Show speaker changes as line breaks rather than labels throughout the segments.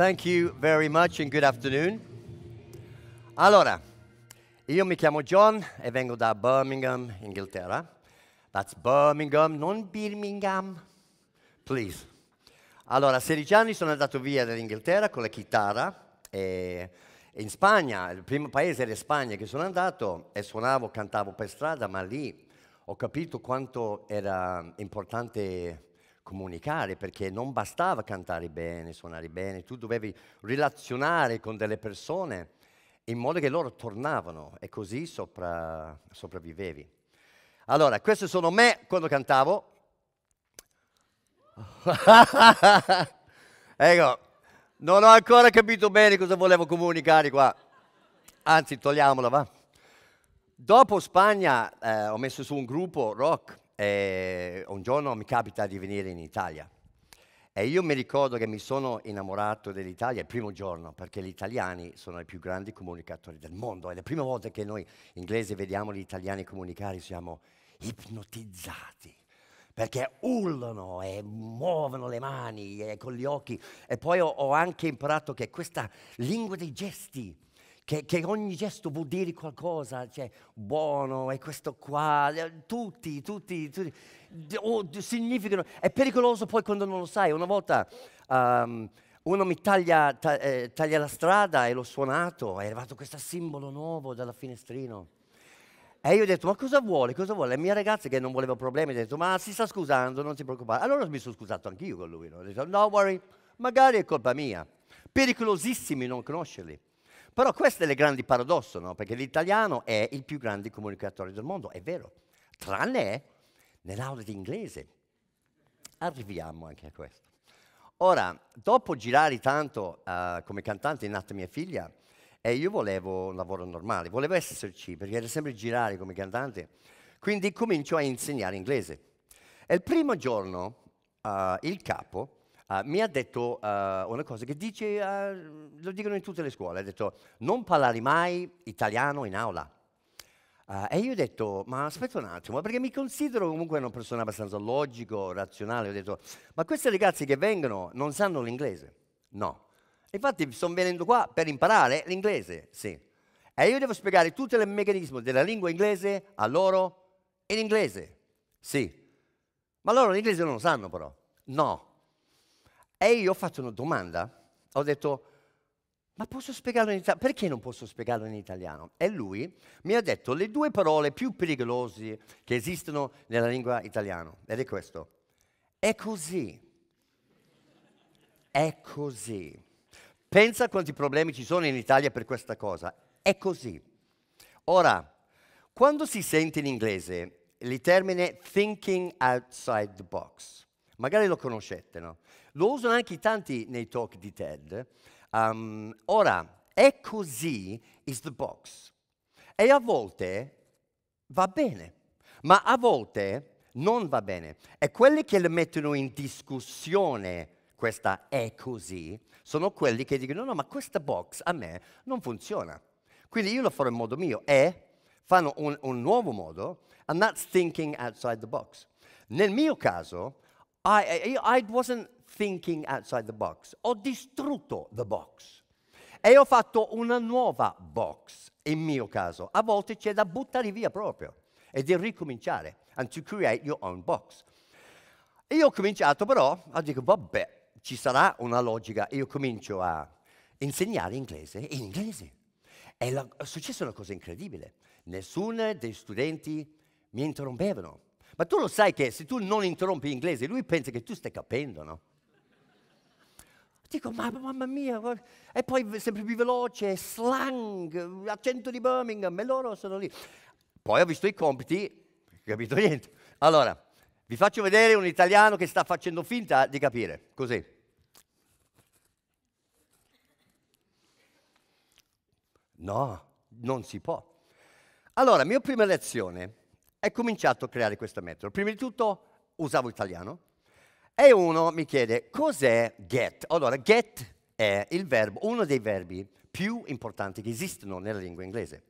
Thank you very much and good afternoon. Allora, io mi chiamo John e vengo da Birmingham, Inghilterra. That's Birmingham, non Birmingham. Please. Allora, a 16 anni sono andato via dall'Inghilterra con la chitarra e in Spagna, il primo paese era Spagna che sono andato e suonavo, cantavo per strada, ma lì ho capito quanto era importante comunicare perché non bastava cantare bene, suonare bene, tu dovevi relazionare con delle persone in modo che loro tornavano e così sopra, sopravvivevi. Allora, questi sono me quando cantavo. ecco, non ho ancora capito bene cosa volevo comunicare qua. Anzi, togliamola, va. Dopo Spagna eh, ho messo su un gruppo rock eh, un giorno mi capita di venire in Italia. E io mi ricordo che mi sono innamorato dell'Italia il primo giorno, perché gli italiani sono i più grandi comunicatori del mondo. È la prima volta che noi inglesi vediamo gli italiani comunicare, siamo ipnotizzati, perché urlano e muovono le mani e con gli occhi. E poi ho, ho anche imparato che questa lingua dei gesti, che, che ogni gesto vuol dire qualcosa, cioè buono, è questo qua, eh, tutti, tutti, tutti oh, significano, è pericoloso poi quando non lo sai, una volta... Um, uno mi taglia, ta, eh, taglia, la strada e l'ho suonato, è arrivato questo simbolo nuovo dalla finestrino. E io ho detto, ma cosa vuole, cosa vuole? La mia ragazza che non voleva problemi ha detto, ma si sta scusando, non si preoccupare. Allora mi sono scusato anch'io con lui, no? ho detto, no worry, magari è colpa mia. Pericolosissimi non conoscerli. Però questo è il grande paradosso, no? perché l'italiano è il più grande comunicatore del mondo, è vero, tranne nell'aula di inglese. Arriviamo anche a questo. Ora, dopo girare tanto uh, come cantante è nata mia figlia e eh, io volevo un lavoro normale, volevo esserci perché era sempre girare come cantante, quindi comincio a insegnare inglese. E il primo giorno uh, il capo uh, mi ha detto uh, una cosa che dice, uh, lo dicono in tutte le scuole, ha detto non parlare mai italiano in aula. Eh, e io ho detto, ma aspetta un attimo, perché mi considero comunque una persona abbastanza logico, razionale, ho detto, ma questi ragazzi che vengono non sanno l'inglese? No. Infatti sono venendo qua per imparare l'inglese, sì. E io devo spiegare tutto il meccanismo della lingua inglese a loro in inglese, sì. Ma loro l'inglese non lo sanno però, no. E io ho fatto una domanda, ho detto, ma posso spiegarlo in italiano? Perché non posso spiegarlo in italiano? E lui mi ha detto le due parole più pericolose che esistono nella lingua italiana, ed è questo. È così. È così. Pensa quanti problemi ci sono in Italia per questa cosa. È così. Ora, quando si sente in inglese il termine thinking outside the box, magari lo conoscete, no? Lo usano anche tanti nei talk di TED. Um, ora, è così is the box. E a volte va bene, ma a volte non va bene. E quelli che le mettono in discussione questa è così, sono quelli che dicono no, no, ma questa box a me non funziona. Quindi io lo farò in modo mio e fanno un, un nuovo modo, and that's thinking outside the box. Nel mio caso, i, I wasn't thinking outside the box. Ho distrutto the box e ho fatto una nuova box, in mio caso. A volte c'è da buttare via proprio e di ricominciare, and to create your own box. Io ho cominciato però, a dire, vabbè, ci sarà una logica, io comincio a insegnare inglese in inglese. E la, è successa una cosa incredibile, nessuno dei studenti mi interrompevano ma tu lo sai che se tu non interrompi l'inglese, lui pensa che tu stai capendo, no? Dico, ma mamma mia, e poi sempre più veloce, slang, accento di Birmingham, e loro sono lì. Poi ho visto i compiti, ho capito niente. Allora, vi faccio vedere un italiano che sta facendo finta di capire, così. No, non si può. Allora, mia prima lezione e cominciato a creare questo metodo. Prima di tutto usavo italiano e uno mi chiede cos'è get. Allora, get è verbo, uno dei verbi più importanti che esistono nella lingua inglese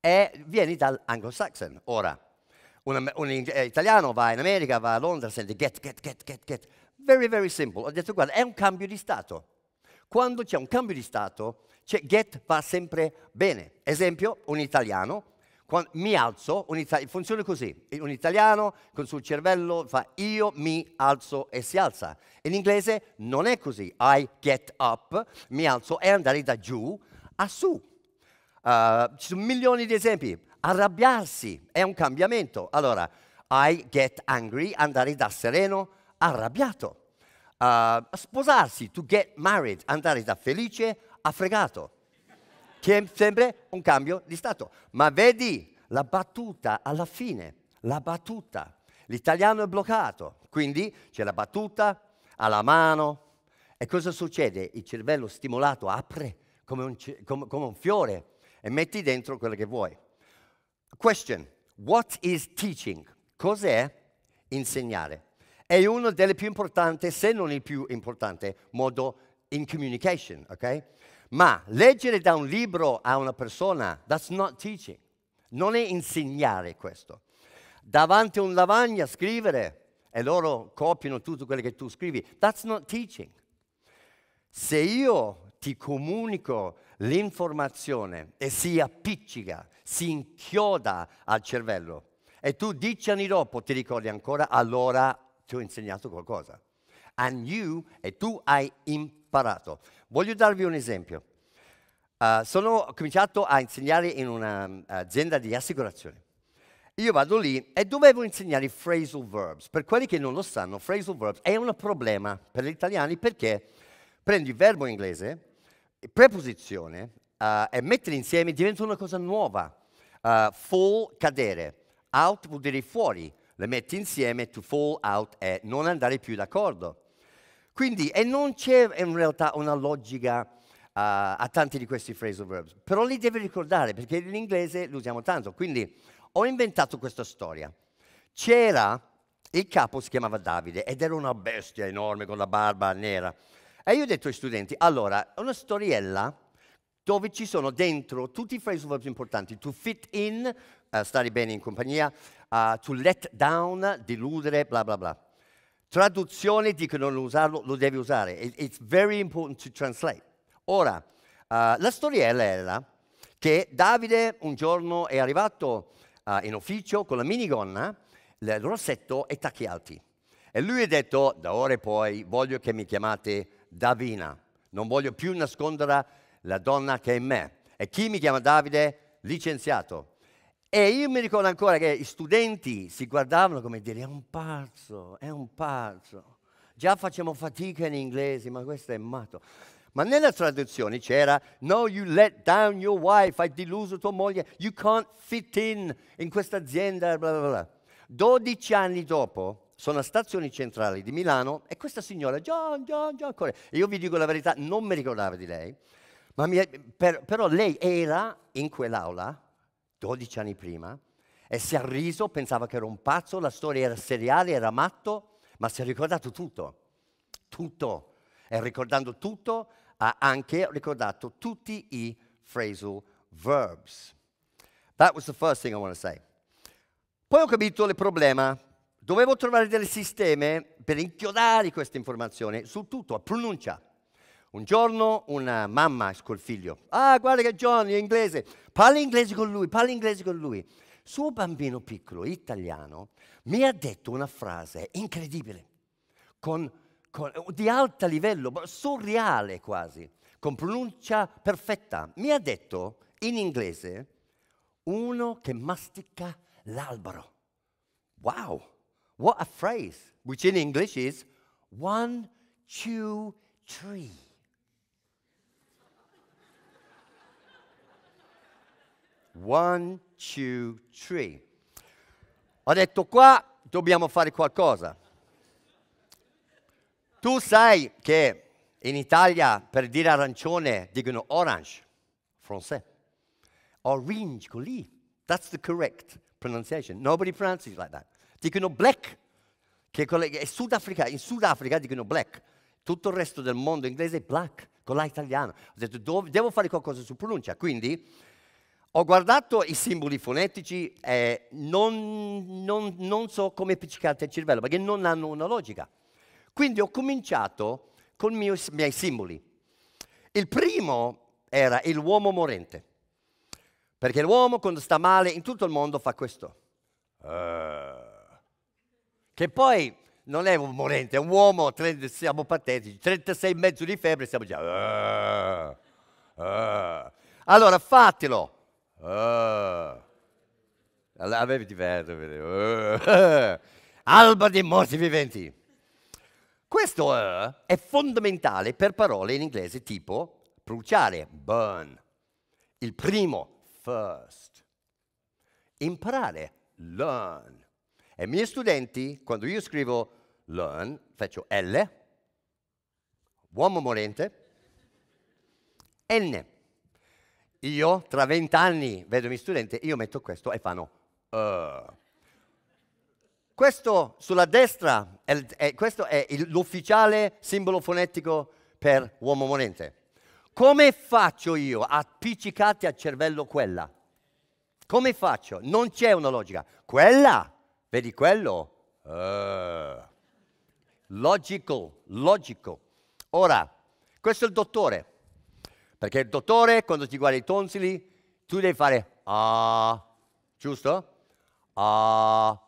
e viene anglo-saxon. Ora, un, un eh, italiano va in America, va a Londra, sente get, get, get, get, get. Very, very simple. Ho detto, guarda, è un cambio di stato. Quando c'è un cambio di stato, get va sempre bene. Esempio, un italiano quando mi alzo, funziona così, un italiano con sul cervello fa io mi alzo e si alza. In inglese non è così, I get up, mi alzo e andare da giù a su. Uh, ci sono milioni di esempi, arrabbiarsi è un cambiamento. Allora, I get angry, andare da sereno arrabbiato. Uh, sposarsi, to get married, andare da felice a fregato. C'è sempre un cambio di Stato. Ma vedi la battuta alla fine, la battuta. L'italiano è bloccato, quindi c'è la battuta alla mano. E cosa succede? Il cervello stimolato apre come un, come, come un fiore e metti dentro quello che vuoi. Question, what is teaching? Cos'è insegnare? È uno delle più importanti, se non il più importante, modo in communication, ok? Ma leggere da un libro a una persona, that's not teaching. Non è insegnare questo. Davanti a un lavagna scrivere e loro copiano tutto quello che tu scrivi, that's not teaching. Se io ti comunico l'informazione e si appiccica, si inchioda al cervello e tu dieci anni dopo ti ricordi ancora, allora ti ho insegnato qualcosa. And you, e tu hai imparato. Voglio darvi un esempio. Uh, sono, ho cominciato a insegnare in un'azienda eh, di assicurazione. Io vado lì e dovevo insegnare i phrasal verbs. Per quelli che non lo sanno, phrasal verbs è un problema per gli italiani perché prendi il verbo inglese, preposizione uh, e metterli insieme diventa una cosa nuova. Uh, fall, cadere. Out vuol dire fuori. Le metti insieme, to fall out è non andare più d'accordo. Quindi, e non c'è in realtà una logica a, ah, a tanti di questi phrasal verbs, però li devi ricordare perché in inglese li usiamo tanto. Quindi ho inventato questa storia. C'era il capo si chiamava Davide ed era una bestia enorme con la barba nera. E io ho detto ai studenti, allora, una storiella dove ci sono dentro tutti i phrasal verbs importanti, to fit in, uh, stare bene in compagnia, uh, to let down, deludere, bla bla bla. Traduzione dicono non usarlo, lo devi usare. It's very important to translate. Ora, uh, la storiella era che Davide un giorno è arrivato uh, in ufficio con la minigonna, il rossetto e i tacchi alti. E lui ha detto, da ora in poi voglio che mi chiamate Davina, non voglio più nascondere la donna che è in me. E chi mi chiama Davide? Licenziato. E io mi ricordo ancora che gli studenti si guardavano come dire è un pazzo, è un pazzo. Già facciamo fatica in inglese, ma questo è matto. Ma nella traduzione c'era No, you let down your wife, hai deluso tua moglie, you can't fit in in questa azienda, bla bla bla. 12 anni dopo sono a stazioni centrali di Milano e questa signora, John, John, John, corre. E io vi dico la verità, non mi ricordavo di lei, mi, per, però lei era in quell'aula 12 anni prima, e si è riso, pensava che era un pazzo, la storia era seriale, era matto, ma si è ricordato tutto, tutto. E ricordando tutto ha anche ricordato tutti i phrasal verbs. That was the first thing I want to say. Poi ho capito il problema. Dovevo trovare dei sistemi per inchiodare queste informazioni su tutto, a pronuncia. Un giorno una mamma col figlio, ah guarda che Johnny è inglese, parla inglese con lui, parla inglese con lui. Suo bambino piccolo, italiano, mi ha detto una frase incredibile, con, con, di alto livello, surreale quasi, con pronuncia perfetta. Mi ha detto in inglese uno che mastica l'albero. Wow, what a phrase, which in English is one, two, three. One, two, three. Ho detto qua dobbiamo fare qualcosa. Tu sai che in Italia per dire arancione dicono orange, francese. Orange, lì. That's the correct pronunciation. Nobody pronounces like that. Dicono black, che è Sudafrica. In Sudafrica dicono black. Tutto il resto del mondo inglese è black, con l'italiano. Ho detto devo fare qualcosa su pronuncia. Quindi ho guardato i simboli fonetici e eh, non, non, non, so come piccicate il cervello perché non hanno una logica. Quindi ho cominciato con i miei, miei simboli. Il primo era l'uomo morente, perché l'uomo quando sta male in tutto il mondo fa questo. Eh. Che poi non è un morente, è un uomo, siamo patetici, 36 e mezzo di febbre, siamo già... Eh, allora fatelo, Oh. Allora, ti perdo, oh. Alba dei morti viventi. Questo uh, è fondamentale per parole in inglese tipo bruciare, burn. Il primo, first. Imparare, learn. E i miei studenti, quando io scrivo learn, faccio L, uomo morente, N, io tra vent'anni vedo mi studente, io metto questo e fanno... Uh. Questo sulla destra, è, è, questo è il, l'ufficiale simbolo fonetico per uomo monente. Come faccio io a appiccicarti al cervello quella? Come faccio? Non c'è una logica. Quella, vedi quello? Uh. Logico, logico. Ora, questo è il dottore. Perché il dottore, quando ti guarda i tonsili, tu devi fare ah, giusto? Ah.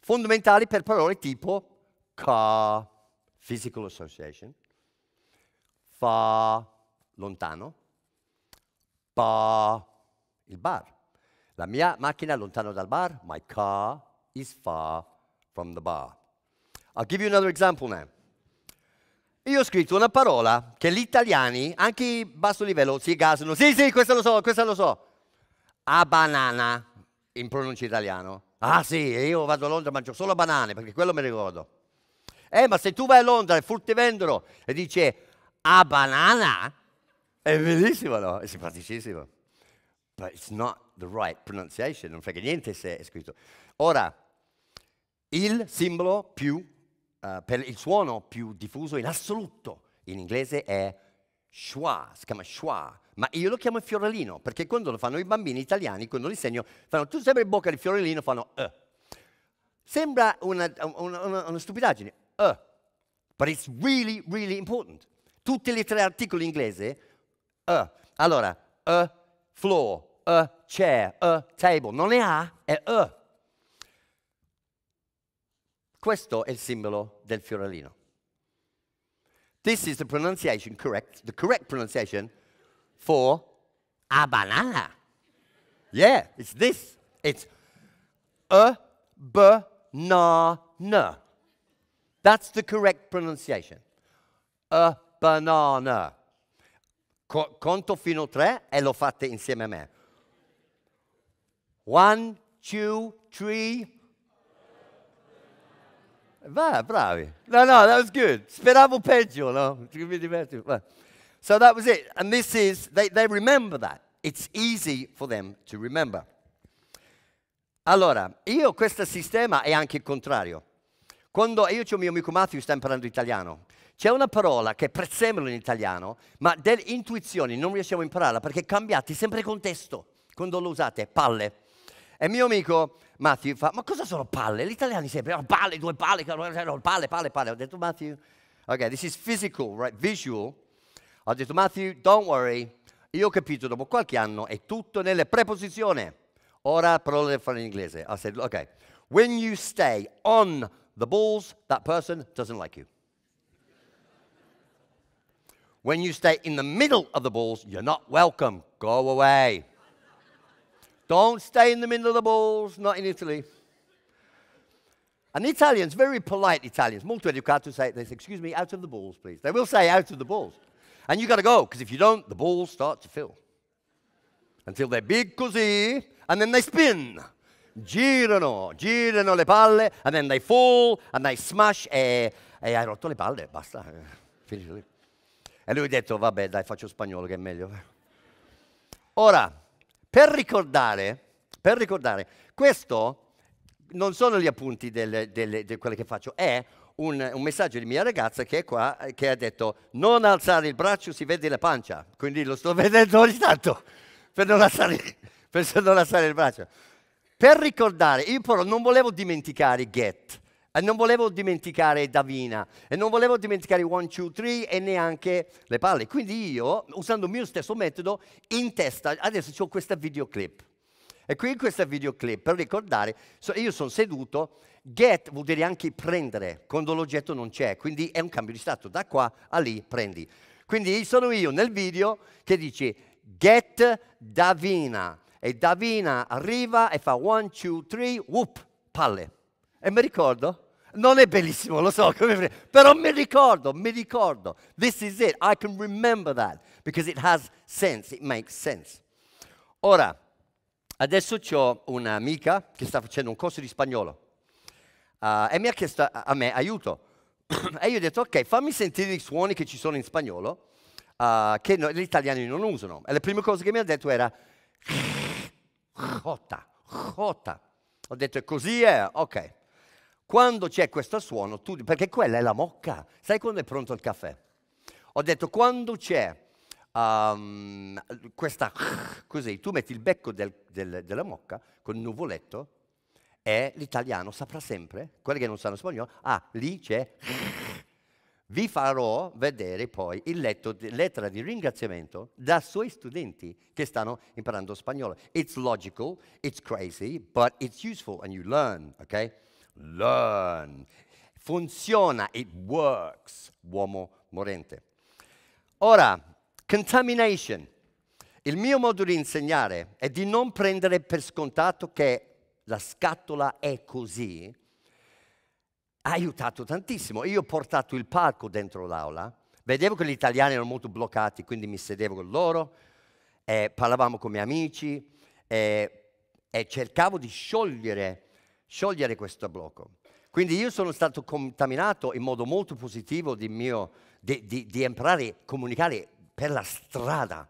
Fondamentali per parole tipo ca, physical association, fa, lontano, pa, il bar. La mia macchina è lontano dal bar, my car is far from the bar. I'll give you another example now. Io ho scritto una parola che gli italiani, anche i basso livello, si gasano. Sì, sì, questa lo so, questa lo so. A banana, in pronuncia italiano. Ah sì, io vado a Londra e mangio solo banane, perché quello mi ricordo. Eh, ma se tu vai a Londra al fruttivendolo e dice a banana, è bellissimo, no? È simpaticissimo. But it's not the right pronunciation, non frega niente se è scritto. Ora, il simbolo più eh, per il suono più diffuso in assoluto in inglese è schwa, si chiama schwa, ma io lo chiamo fiorellino perché quando lo fanno i bambini italiani, quando li segno, fanno tu sempre in bocca di fiorellino, fanno eh. Sembra una, una, una, una stupidaggine, eh, but it's really, really important. Tutti i tre articoli in inglese, eh. Allora, a eh", floor, a eh", chair, a table, non è a, è a. Questo è il simbolo del fiorellino. This is the pronunciation correct, the correct pronunciation for a banana. Yeah, it's this. It's a banana. That's the correct pronunciation. A banana. Co conto fino a tre e lo fate insieme a me. One, two, three. Va, bravi. No, no, that was good. Speravo peggio, no? So that was it. And this is, they, they remember that. It's easy for them to remember. Allora, io questo sistema è anche il contrario. Quando io ho mio amico Matthew, sta imparando italiano. C'è una parola che prezzemolo in italiano, ma delle intuizioni non riusciamo a impararla perché cambiate sempre il contesto quando lo usate, palle. E mio amico Matthew fa, ma cosa sono palle? Gli italiani sempre, oh, palle, due palle, palle, palle, palle. Ho detto, Matthew, ok, this is physical, right, visual. Ho detto, Matthew, don't worry. Io ho capito, dopo qualche anno, è tutto nelle preposizioni. Ora parole da fare in inglese. I said, ok, when you stay on the balls, that person doesn't like you. When you stay in the middle of the balls, you're not welcome. Go away. Don't stay in the middle of the balls, not in Italy. And Italians, very polite Italians, molto educato, say, this, say, excuse me, out of the balls, please. They will say, out of the balls. And you have got to go, because if you don't, the balls start to fill. Until they're big così, and then they spin. Girano, girano le palle, and then they fall, and they smash, e, e hai rotto le palle, basta. Eh, finisce lì. E lui ha detto, vabbè, dai, faccio spagnolo che è meglio. Ora, Per ricordare, per ricordare, questo non sono gli appunti delle, delle, di quelle che faccio, è un, un, messaggio di mia ragazza che è qua, che ha detto non alzare il braccio, si vede la pancia, quindi lo sto vedendo ogni tanto, per non alzare, per non alzare il braccio. Per ricordare, io però non volevo dimenticare Get, e non volevo dimenticare Davina, e non volevo dimenticare 1, 2, 3 e neanche le palle. Quindi io, usando il mio stesso metodo, in testa, adesso ho questa videoclip. E qui in questa videoclip, per ricordare, io sono seduto, get vuol dire anche prendere, quando l'oggetto non c'è, quindi è un cambio di stato, da qua a lì prendi. Quindi sono io nel video che dice get Davina, e Davina arriva e fa 1, 2, 3, whoop, palle. E mi ricordo, non è bellissimo, lo so, come, però mi ricordo, mi ricordo. This is it, I can remember that, because it has sense, it makes sense. Ora, adesso ho un'amica che sta facendo un corso di spagnolo uh, e mi ha chiesto a me aiuto. e io ho detto, ok, fammi sentire i suoni che ci sono in spagnolo, uh, che no, gli italiani non usano. E la prima cosa che mi ha detto era, jota, jota. Ho detto, così è, eh, ok. Quando c'è questo suono, tu, perché quella è la mocca, sai quando è pronto il caffè? Ho detto, quando c'è um, questa, così, tu metti il becco del, del, della mocca con il nuvoletto e l'italiano saprà sempre, quelli che non sanno spagnolo, ah, lì c'è, vi farò vedere poi il letto, lettera di ringraziamento da suoi studenti che stanno imparando spagnolo. It's logical, it's crazy, but it's useful and you learn, ok? learn. Funziona, it works, uomo morente. Ora, contamination. Il mio modo di insegnare è di non prendere per scontato che la scatola è così. Ha aiutato tantissimo. Io ho portato il palco dentro l'aula, vedevo che gli italiani erano molto bloccati, quindi mi sedevo con loro, e eh, parlavamo come amici eh, e cercavo di sciogliere sciogliere questo blocco. Quindi io sono stato contaminato in modo molto positivo di, mio, di, di, di imparare a comunicare per la strada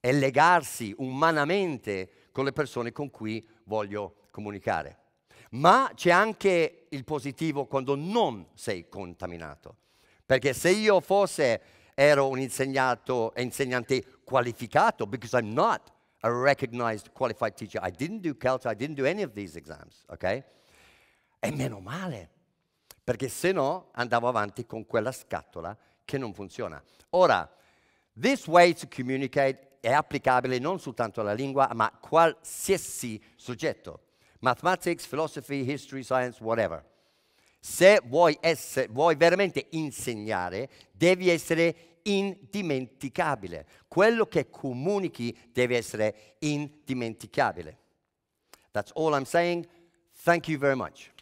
e legarsi umanamente con le persone con cui voglio comunicare. Ma c'è anche il positivo quando non sei contaminato. Perché se io fosse, ero un insegnante qualificato, because I'm not, a recognized qualified teacher. I didn't do CALT, I didn't do any of these exams, ok? E meno male, perché se no andavo avanti con quella scatola che non funziona. Ora, this way to communicate è applicabile non soltanto alla lingua, ma a qualsiasi soggetto. Mathematics, philosophy, history, science, whatever. Se vuoi, essere, vuoi veramente insegnare, devi essere indimenticabile. Quello che comunichi deve essere indimenticabile. That's all I'm saying. Thank you very much.